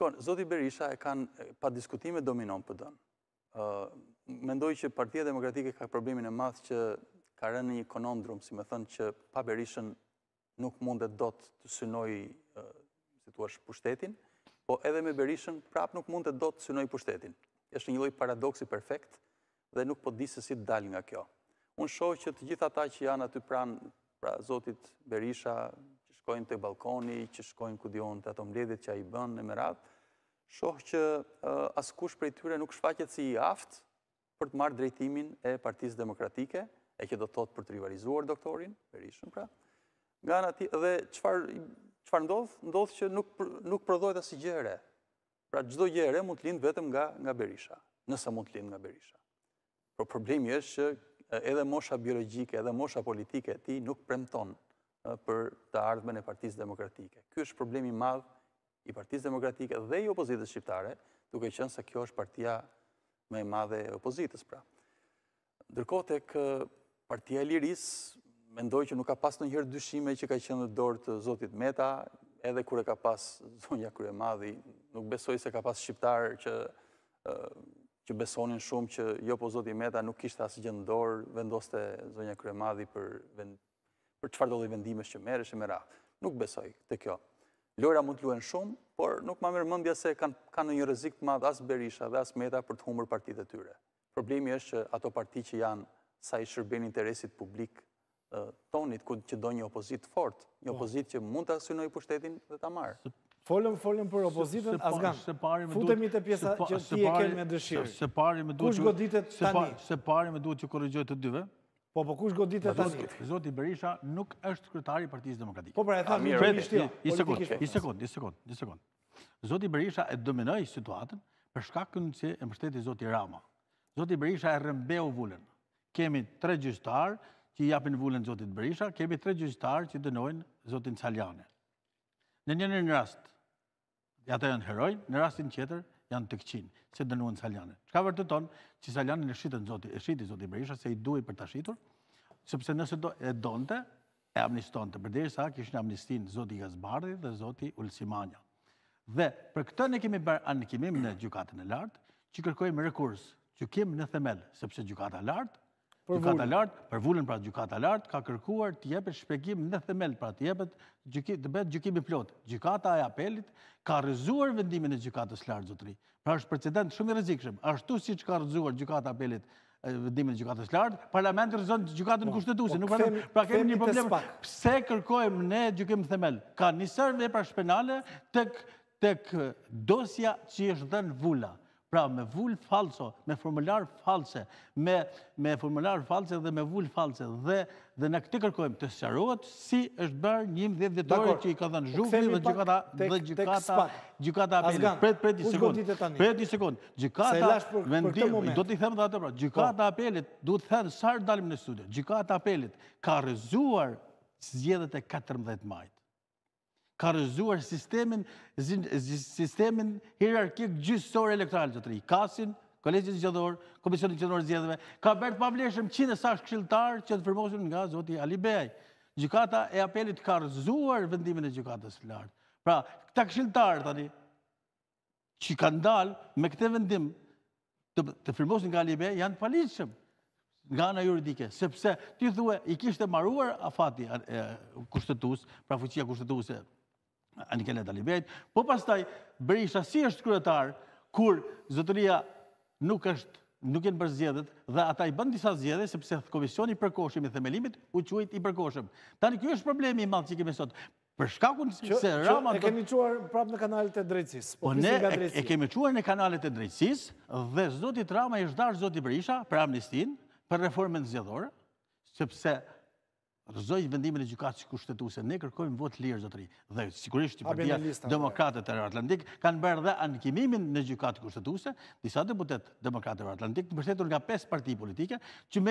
Shkon, Zoti Berisha e kanë pa diskutime dominon për dënë. Mendoj që partia demokratike ka problemin e madhë që ka rënë një konondrum, si me thënë që pa Berishën nuk mundet do të të synoj situash pushtetin, po edhe me Berishën prap nuk mundet do të synoj pushtetin. Eshtë një loj paradoksi perfekt dhe nuk po disë si të dalë nga kjo. Unë shohë që të gjitha ta që janë aty pranë, pra Zotit Berisha, shkojnë të balkoni, që shkojnë ku dion të ato mledit që a i bënë në merat, shohë që askush për e tyre nuk shfaqet si i aftë për të marrë drejtimin e Partisë demokratike, e kjo do të thotë për të rivalizuar doktorin, perishën pra, dhe qëfar ndodhë, ndodhë që nuk prodhojt asë i gjere, pra gjdo gjere mund të lindë vetëm nga berisha, nësa mund të lindë nga berisha. Por problemi është që edhe mosha biologike, edhe mosha politike ti nuk premtonë, për të ardhme në partiz demokratike. Kjo është problemi madh i partiz demokratike dhe i opozitës shqiptare, duke qënë se kjo është partia me madhe e opozitës pra. Ndërkote kë partia e liris, mendoj që nuk ka pas në njërë dyshime që ka qënë dhe dorë të zotit meta, edhe kure ka pas zonja Kryemadhi, madhi, nuk besoj se ka pas shqiptarë që që besonin shumë që jo po zoti meta nuk ishte asë gjendorë vendoste zonja Kryemadhi madhi për vend për qëfar do dhe vendimës që mere, e mera. Nuk besoj të kjo. Lojra mund të luen shumë, por nuk ma mërë mëndja se kanë një rëzik të madhë as Berisha dhe as Meta për të humër partit e tyre. Problemi është që ato parti që janë sa i shërben interesit publik tonit, ku që do një opozit fort, një po. opozit që mund të asynoj pushtetin dhe të marë. Folëm, folëm për opozitën, asgan, futemi të pjesa që ti e kemë me dëshirë. Kush goditet tani? Se pari me duhet që korrigjoj të dyve, Po, po, kush godit e tani? Zoti Berisha nuk është kryetari partijisë demokratikë. Po, pra, e thamë ah, një kërështë jo. I sekund, i sekund, i sekund, i sekund. Zoti Berisha e dominoj situatën për shka këndë që e mështeti Zoti Rama. Zoti Berisha e rëmbeu vullën. Kemi tre gjyshtarë që i japin vullën Zotit Berisha, kemi tre gjyshtarë që dënojnë Zotin Saljane. Në njënë në rast, ja të janë herojnë, në rastin qeter, janë të këqin, që dënuën Saljanën. Shka vërë që Saljanën e shqitën zoti, e shqitën zoti Berisha, se i duhe për të shqitur, sëpse nëse do e donëte, e amniston të përderi sa, në amnistin zoti Gazbardi dhe zoti Ulsimanja. Dhe, për këtë në kemi bërë anëkimim në gjukatën e lartë, që kërkojmë rekurs, që kemi në themel, sëpse gjukatën e lartë, gjukata lartë, për vullën pra gjukata lartë, ka kërkuar të jepet shpegim në themel, pra të jepet të betë gjukimi plotë. Gjukata e apelit ka rëzuar vendimin e gjukatës lartë, zotri. Pra është precedent shumë i rëzikshëm. Ashtu si që ka rëzuar gjukata apelit vendimin e gjukatës lartë, parlament rëzën gjukatën po, kushtetuse. Po, pra, pra kemi një problem, pse kërkojmë ne gjukim themel? Ka njësër vepra shpenale tek dosja që është dhe në Pra, me vull falso, me formular false, me formular false dhe me vull false, dhe në këtë kërkojmë të sëqarohet si është bërë njim dhe vjetore që i ka dhenë zhukëmi dhe gjukata gjukata apelit. Pret, pret një sekund. Pret një sekund. Gjukata vendim, do t'i themë dhe atë pra, gjukata po. apelit, du thënë sërë dalim në studio, gjukata apelit ka rëzuar zjedhët e 14 majtë ka rëzuar sistemin hierarkik gjysësor elektoral të të Kasin, Kolegjës Gjëdhor, Komisionin Gjëdhor Zjedhve, ka bërë pavleshëm qinë e sash që të firmosin nga Zoti Alibej. Gjukata e apelit ka rëzuar vendimin e gjukatës lartë. Pra, këta këshiltarë tani, që kanë dalë me këte vendim të firmosin nga Alibej, janë palishëm nga në juridike, sepse ty thue i kishte maruar afati kushtetus, pra fuqia kushtetuse Anikele Dalibet, po pastaj Berisha si është kryetar, kur zëtëria nuk është nuk jenë përzjedhet dhe ata i bënd disa zjedhe sepse komisioni përkoshim i themelimit u quajt i përkoshim. Tani kjo është problemi i malë që kemi sot. Për shkakun se Rama... E kemi quar prapë në kanalet e drejtsis. Po, po ne e kemi quar në kanalet e drejtsis dhe zotit Rama i shdash zotit Brisha për amnistin, për reformen zjedhore, sepse rëzojt vendimin e gjukatë që ne kërkojmë votë lirë, zotëri, dhe sigurisht që përdia demokratët e Atlantik kanë bërë dhe ankimimin në gjukatë kushtetuse, disa deputet demokratët e Atlantik, në përsetur nga 5 parti politike, që